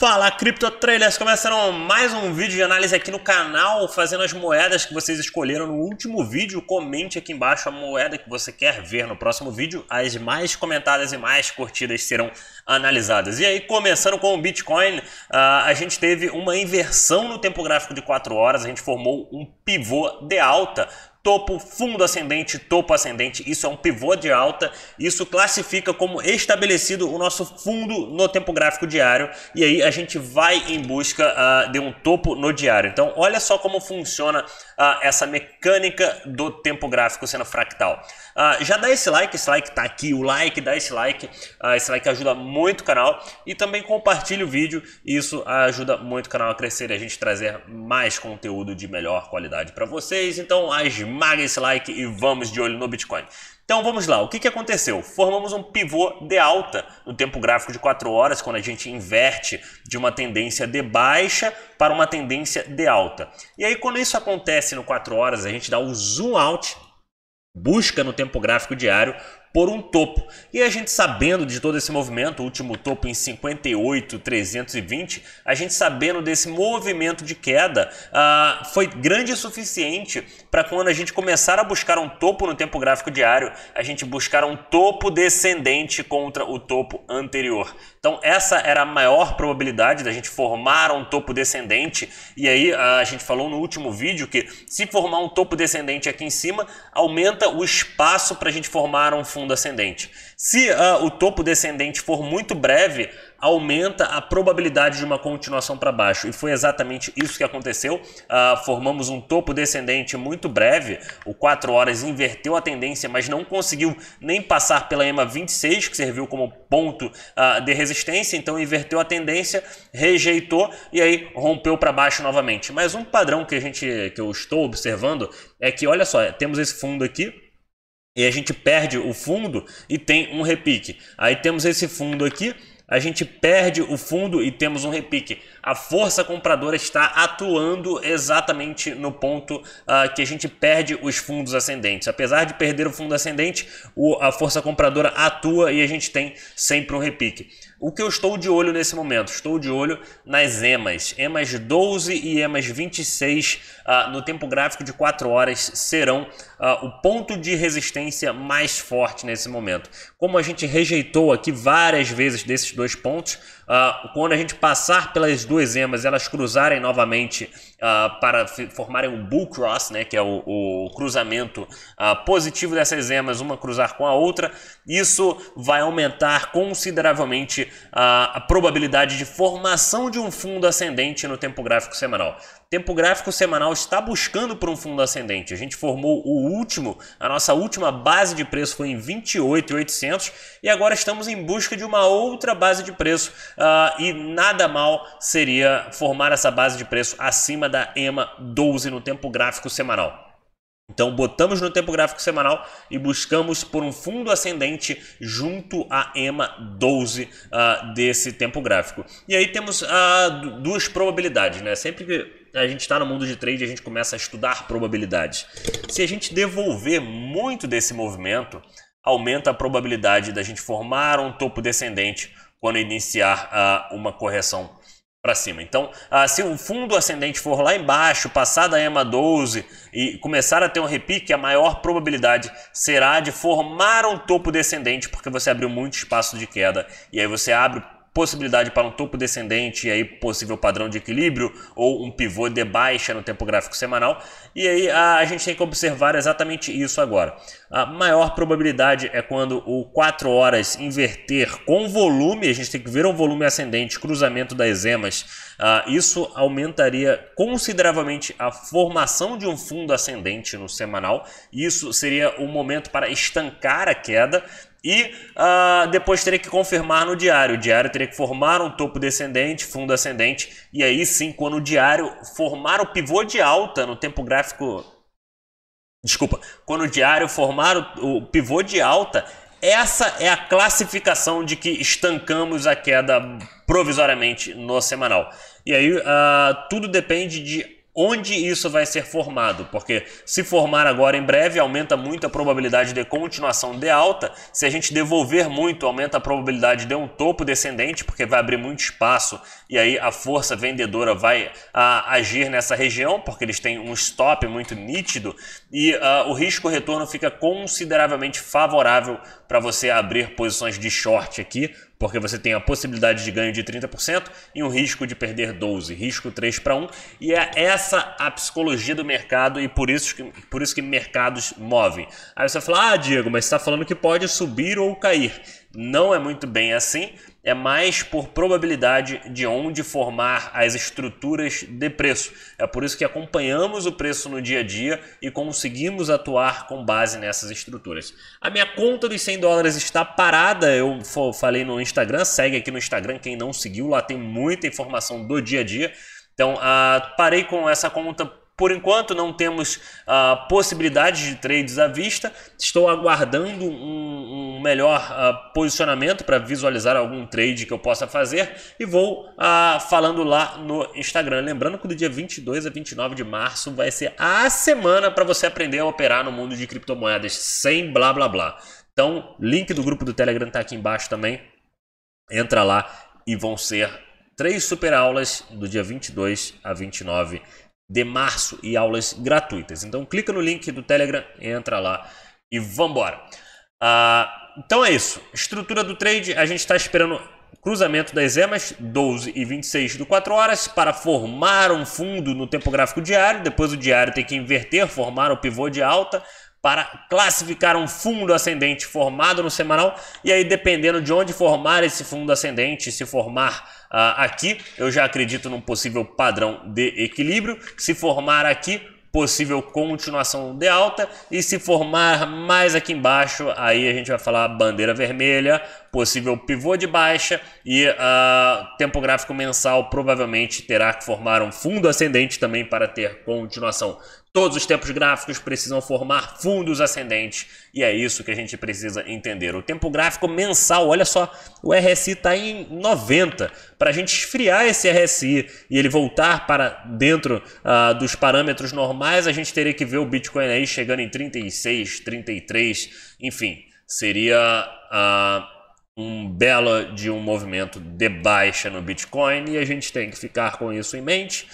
Fala Cripto Traders, mais um vídeo de análise aqui no canal, fazendo as moedas que vocês escolheram no último vídeo. Comente aqui embaixo a moeda que você quer ver no próximo vídeo. As mais comentadas e mais curtidas serão analisadas. E aí, começando com o Bitcoin, ah, a gente teve uma inversão no tempo gráfico de 4 horas, a gente formou um pivô de alta topo, fundo ascendente, topo ascendente. Isso é um pivô de alta. Isso classifica como estabelecido o nosso fundo no tempo gráfico diário. E aí a gente vai em busca uh, de um topo no diário. Então, olha só como funciona uh, essa mecânica do tempo gráfico sendo fractal. Uh, já dá esse like, esse like tá aqui, o like, dá esse like. esse like ajuda muito o canal. E também compartilha o vídeo. Isso ajuda muito o canal a crescer e a gente trazer mais conteúdo de melhor qualidade para vocês. Então, as esmaga esse like e vamos de olho no Bitcoin. Então vamos lá, o que, que aconteceu? Formamos um pivô de alta no tempo gráfico de 4 horas, quando a gente inverte de uma tendência de baixa para uma tendência de alta. E aí quando isso acontece no 4 horas, a gente dá o zoom out, busca no tempo gráfico diário por um topo. E a gente sabendo de todo esse movimento, o último topo em 58,320, a gente sabendo desse movimento de queda, uh, foi grande o suficiente para quando a gente começar a buscar um topo no tempo gráfico diário, a gente buscar um topo descendente contra o topo anterior. Então essa era a maior probabilidade da gente formar um topo descendente. E aí ah, a gente falou no último vídeo que se formar um topo descendente aqui em cima, aumenta o espaço para a gente formar um fundo fundo ascendente. Se uh, o topo descendente for muito breve, aumenta a probabilidade de uma continuação para baixo. E foi exatamente isso que aconteceu. Uh, formamos um topo descendente muito breve. O 4 horas inverteu a tendência, mas não conseguiu nem passar pela EMA 26, que serviu como ponto uh, de resistência. Então inverteu a tendência, rejeitou e aí rompeu para baixo novamente. Mas um padrão que a gente que eu estou observando é que, olha só, temos esse fundo aqui e a gente perde o fundo e tem um repique. Aí temos esse fundo aqui, a gente perde o fundo e temos um repique a força compradora está atuando exatamente no ponto uh, que a gente perde os fundos ascendentes. Apesar de perder o fundo ascendente, o, a força compradora atua e a gente tem sempre um repique. O que eu estou de olho nesse momento? Estou de olho nas EMAs. EMAs 12 e EMAs 26 uh, ah, no tempo gráfico de 4 horas serão uh, o ponto de resistência mais forte nesse momento. Como a gente rejeitou aqui várias vezes desses dois pontos, uh, quando a gente passar pelas duas emas, elas cruzarem novamente uh, para formarem um bull cross, né, que é o, o cruzamento uh, positivo dessas emas, uma cruzar com a outra, isso vai aumentar consideravelmente a probabilidade de formação de um fundo ascendente no tempo gráfico semanal. Tempo gráfico semanal está buscando por um fundo ascendente. A gente formou o último, a nossa última base de preço foi em 28,800 e agora estamos em busca de uma outra base de preço uh, e nada mal seria formar essa base de preço acima da EMA 12 no tempo gráfico semanal. Então botamos no tempo gráfico semanal e buscamos por um fundo ascendente junto à EMA 12 uh, ah, desse tempo gráfico. E aí temos uh, duas probabilidades, né? Sempre que a gente está no mundo de trade e a gente começa a estudar probabilidades. Se a gente devolver muito desse movimento, aumenta a probabilidade da gente formar um topo descendente quando iniciar uh, uma correção para cima. Então, uh, se o fundo ascendente for lá embaixo, passar da EMA 12 e começar a ter um repique, a maior probabilidade será de formar um topo descendente, porque você abriu muito espaço de queda e aí você abre possibilidade para um topo descendente e aí possível padrão de equilíbrio ou um pivô de baixa no tempo gráfico semanal. E aí a, a gente tem que observar exatamente isso agora. A maior probabilidade é quando o 4 horas inverter com volume, a gente tem que ver um volume ascendente, cruzamento das emas. Uh, isso aumentaria consideravelmente a formação de um fundo ascendente no semanal. Isso seria o momento para estancar a queda e uh, depois teria que confirmar no diário. O diário teria que formar um topo descendente, fundo ascendente. E aí sim, quando o diário formar o pivô de alta no tempo gráfico. Desculpa. Quando o diário formar o, o pivô de alta, essa é a classificação de que estancamos a queda provisoriamente no semanal. E aí uh, tudo depende de onde isso vai ser formado, porque se formar agora em breve aumenta muito a probabilidade de continuação de alta, se a gente devolver muito aumenta a probabilidade de um topo descendente, porque vai abrir muito espaço e aí a força vendedora vai a, ah, agir nessa região, porque eles têm um stop muito nítido e a, ah, o risco-retorno fica consideravelmente favorável para você abrir posições de short aqui, porque você tem a possibilidade de ganho de 30% e um risco de perder 12, risco 3 para 1, e é essa essa a psicologia do mercado e por isso que, por isso que mercados movem. Aí você fala, ah, Diego, mas está falando que pode subir ou cair. Não é muito bem assim, é mais por probabilidade de onde formar as estruturas de preço. É por isso que acompanhamos o preço no dia a dia e conseguimos atuar com base nessas estruturas. A minha conta dos 100 dólares está parada, eu falei no Instagram, segue aqui no Instagram quem não seguiu, lá tem muita informação do dia a dia. Então, uh, parei com essa conta por enquanto não temos uh, ah, possibilidade de trades à vista. Estou aguardando um, um melhor uh, posicionamento para visualizar algum trade que eu possa fazer e vou uh, falando lá no Instagram. Lembrando que do dia 22 a 29 de março vai ser a semana para você aprender a operar no mundo de criptomoedas sem blá blá blá. Então, link do grupo do Telegram está aqui embaixo também. Entra lá e vão ser três super aulas do dia 22 a 29 de março e aulas gratuitas. Então clica no link do Telegram, entra lá e vambora. Ah, então é isso. Estrutura do trade, a gente está esperando cruzamento das EMAs 12 e 26 do 4 horas para formar um fundo no tempo gráfico diário. Depois o diário tem que inverter, formar o pivô de alta para classificar um fundo ascendente formado no semanal. E aí, dependendo de onde formar esse fundo ascendente, se formar uh, aqui, eu já acredito num possível padrão de equilíbrio. Se formar aqui, possível continuação de alta e se formar mais aqui embaixo, aí a gente vai falar bandeira vermelha possível pivô de baixa e uh, tempo gráfico mensal provavelmente terá que formar um fundo ascendente também para ter continuação. Todos os tempos gráficos precisam formar fundos ascendentes e é isso que a gente precisa entender. O tempo gráfico mensal, olha só, o RSI está em 90. Para a gente esfriar esse RSI e ele voltar para dentro uh, dos parâmetros normais, a gente teria que ver o Bitcoin aí chegando em 36, 33, enfim, seria. Uh, um belo de um movimento de baixa no Bitcoin e a gente tem que ficar com isso em mente.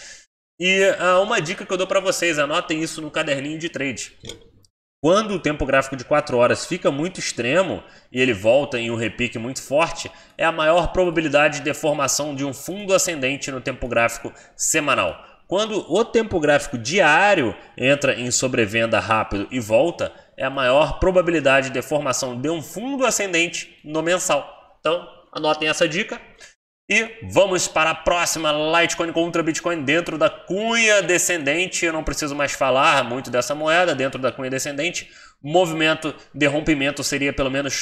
E ah, uma dica que eu dou para vocês, anotem isso no caderninho de trade. Quando o tempo gráfico de 4 horas fica muito extremo e ele volta em um repique muito forte, é a maior probabilidade de formação de um fundo ascendente no tempo gráfico semanal. Quando o tempo gráfico diário entra em sobrevenda rápido e volta, é a maior probabilidade de formação de um fundo ascendente no mensal. Então, anotem essa dica. E vamos para a próxima Litecoin contra Bitcoin dentro da cunha descendente. Eu não preciso mais falar muito dessa moeda dentro da cunha descendente. Movimento de rompimento seria pelo menos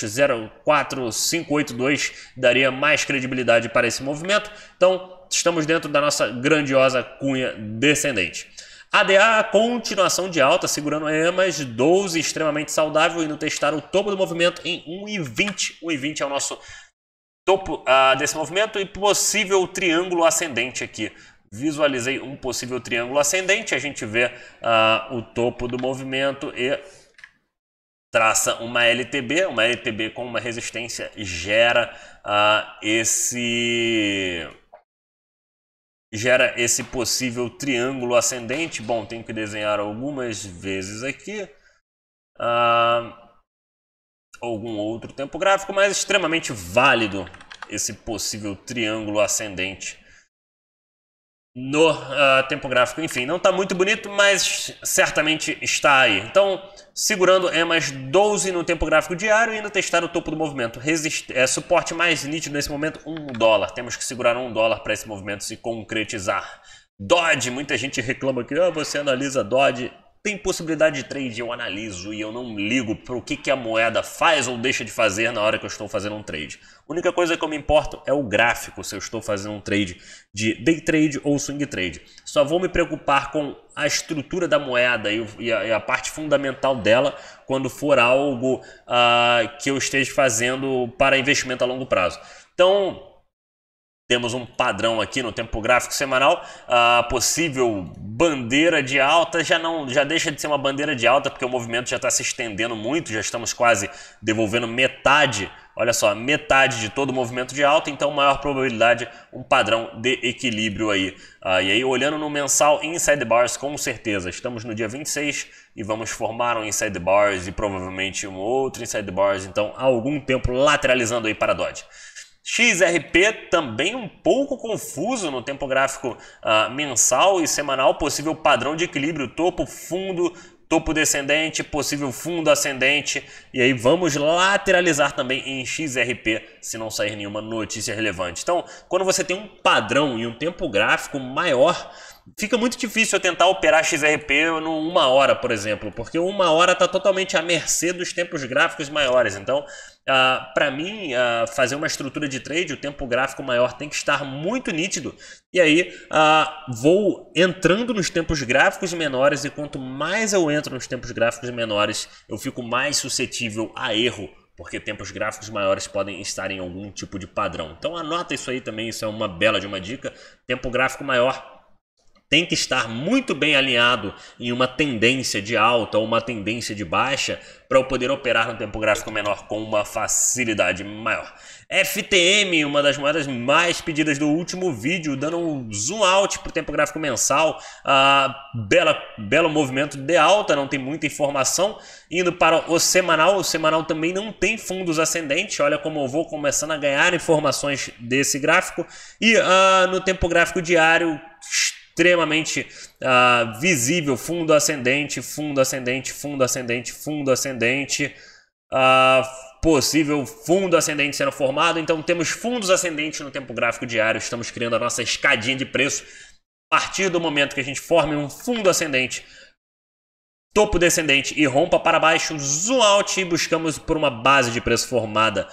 04582, daria mais credibilidade para esse movimento. Então, estamos dentro da nossa grandiosa cunha descendente. ADA, continuação de alta, segurando EMAs, 12, extremamente saudável, indo testar o topo do movimento em 1,20. 1,20 é o nosso topo ah, desse movimento e possível triângulo ascendente aqui. Visualizei um possível triângulo ascendente, a gente vê ah, o topo do movimento e traça uma LTB, uma LTB com uma resistência gera ah, esse gera esse possível triângulo ascendente. Bom, tenho que desenhar algumas vezes aqui. Ah, algum outro tempo gráfico, mas é extremamente válido esse possível triângulo ascendente no uh, tempo gráfico. Enfim, não está muito bonito, mas certamente está aí. Então, segurando é mais 12 no tempo gráfico diário e ainda testar o topo do movimento. Resist é, suporte mais nítido nesse momento, 1 dólar. Temos que segurar 1 dólar para esse movimento se concretizar. Dodge, muita gente reclama que ah, você analisa Dodge tem possibilidade de trade, eu analiso e eu não ligo para o que, que a moeda faz ou deixa de fazer na hora que eu estou fazendo um trade. A única coisa que eu me importo é o gráfico, se eu estou fazendo um trade de day trade ou swing trade. Só vou me preocupar com a estrutura da moeda e, e, a, e a, parte fundamental dela quando for algo uh, que eu esteja fazendo para investimento a longo prazo. Então, temos um padrão aqui no tempo gráfico semanal, a possível bandeira de alta já não já deixa de ser uma bandeira de alta porque o movimento já está se estendendo muito, já estamos quase devolvendo metade, olha só, metade de todo o movimento de alta, então maior probabilidade um padrão de equilíbrio aí. Ah, e aí olhando no mensal inside bars com certeza, estamos no dia 26 e vamos formar um inside bars e provavelmente um outro inside bars, então algum tempo lateralizando aí para Dodge. XRP também um pouco confuso no tempo gráfico uh, mensal e semanal, possível padrão de equilíbrio, topo, fundo, topo descendente, possível fundo ascendente. E aí vamos lateralizar também em XRP se não sair nenhuma notícia relevante. Então, quando você tem um padrão e um tempo gráfico maior, Fica muito difícil eu tentar operar XRP numa hora, por exemplo, porque uma hora está totalmente à mercê dos tempos gráficos maiores. Então, uh, ah, para mim, uh, fazer uma estrutura de trade, o tempo gráfico maior tem que estar muito nítido. E aí, uh, vou entrando nos tempos gráficos menores e quanto mais eu entro nos tempos gráficos menores, eu fico mais suscetível a erro porque tempos gráficos maiores podem estar em algum tipo de padrão. Então anota isso aí também, isso é uma bela de uma dica. Tempo gráfico maior tem que estar muito bem alinhado em uma tendência de alta ou uma tendência de baixa para eu poder operar no tempo gráfico menor com uma facilidade maior. FTM, uma das moedas mais pedidas do último vídeo, dando um zoom out para o tempo gráfico mensal, ah, bela, belo movimento de alta, não tem muita informação, indo para o semanal, o semanal também não tem fundos ascendentes, olha como eu vou começando a ganhar informações desse gráfico, e ah, no tempo gráfico diário, extremamente uh, visível, fundo ascendente, fundo ascendente, fundo ascendente, fundo ascendente, uh, possível fundo ascendente sendo formado. Então temos fundos ascendentes no tempo gráfico diário, estamos criando a nossa escadinha de preço. A partir do momento que a gente forme um fundo ascendente, topo descendente e rompa para baixo, zoom out e buscamos por uma base de preço formada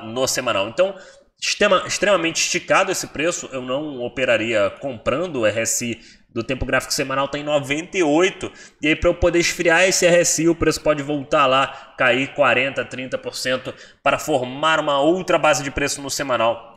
uh, no semanal. Então Sistema extremamente esticado esse preço, eu não operaria comprando o RSI do tempo gráfico semanal está em 98 e aí para eu poder esfriar esse RSI o preço pode voltar lá, cair 40, 30% para formar uma outra base de preço no semanal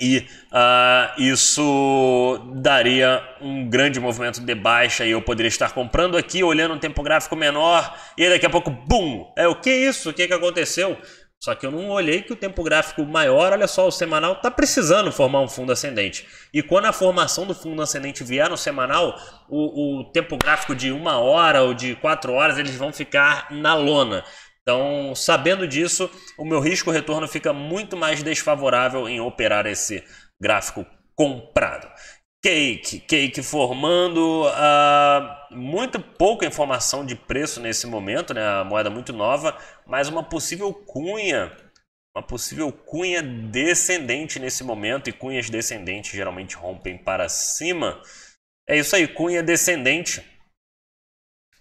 e uh, isso daria um grande movimento de baixa e eu poderia estar comprando aqui, olhando um tempo gráfico menor e daqui a pouco, bum! É o que é isso? O que, é que aconteceu? Só que eu não olhei que o tempo gráfico maior, olha só, o semanal está precisando formar um fundo ascendente. E quando a formação do fundo ascendente vier no semanal, o, o tempo gráfico de uma hora ou de quatro horas, eles vão ficar na lona. Então, sabendo disso, o meu risco-retorno fica muito mais desfavorável em operar esse gráfico comprado. Cake, Cake formando uh, muito pouca informação de preço nesse momento, né? A moeda muito nova, mas uma possível cunha, uma possível cunha descendente nesse momento e cunhas descendentes geralmente rompem para cima. É isso aí, cunha descendente.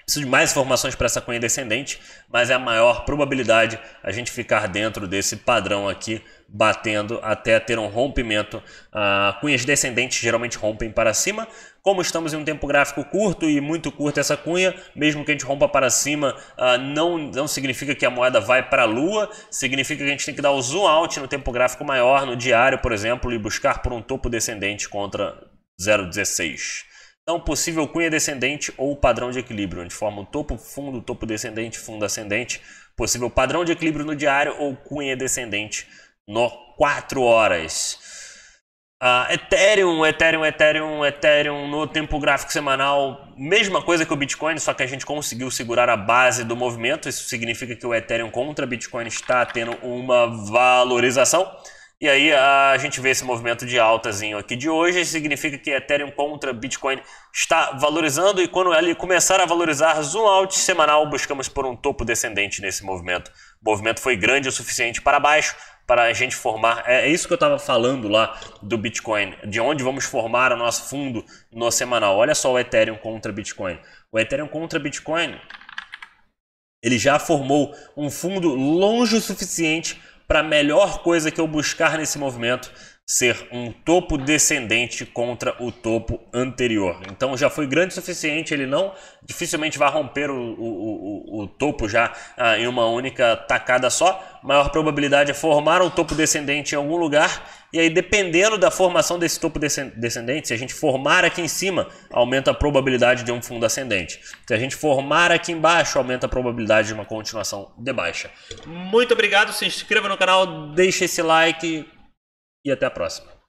Preciso de mais informações para essa cunha descendente, mas é a maior probabilidade a gente ficar dentro desse padrão aqui batendo até ter um rompimento. Ah, cunhas descendentes geralmente rompem para cima. Como estamos em um tempo gráfico curto e muito curto essa cunha, mesmo que a gente rompa para cima, ah, não, não significa que a moeda vai para a lua, significa que a gente tem que dar o zoom out no tempo gráfico maior, no diário, por exemplo, e buscar por um topo descendente contra 0,16. Então, possível cunha descendente ou padrão de equilíbrio, onde forma o topo, fundo, topo descendente, fundo ascendente. Possível padrão de equilíbrio no diário ou cunha descendente no, quatro horas. Uh, Ethereum, Ethereum, Ethereum, Ethereum no tempo gráfico semanal, mesma coisa que o Bitcoin, só que a gente conseguiu segurar a base do movimento. Isso significa que o Ethereum contra Bitcoin está tendo uma valorização. E aí a gente vê esse movimento de altazinho aqui de hoje, significa que Ethereum contra Bitcoin está valorizando e quando ele começar a valorizar, zoom out semanal, buscamos por um topo descendente nesse movimento. O movimento foi grande o suficiente para baixo para a gente formar, é, é isso que eu estava falando lá do Bitcoin, de onde vamos formar o nosso fundo no semanal. Olha só o Ethereum contra Bitcoin. O Ethereum contra Bitcoin, ele já formou um fundo longe o suficiente para a melhor coisa que eu buscar nesse movimento, ser um topo descendente contra o topo anterior. Então já foi grande o suficiente, ele não dificilmente vai romper o, o, o, o topo já ah, em uma única tacada só. Maior probabilidade é formar um topo descendente em algum lugar e aí, dependendo da formação desse topo descendente, se a gente formar aqui em cima, aumenta a probabilidade de um fundo ascendente. Se a gente formar aqui embaixo, aumenta a probabilidade de uma continuação de baixa. Muito obrigado, se inscreva no canal, deixe esse like, e até a próxima.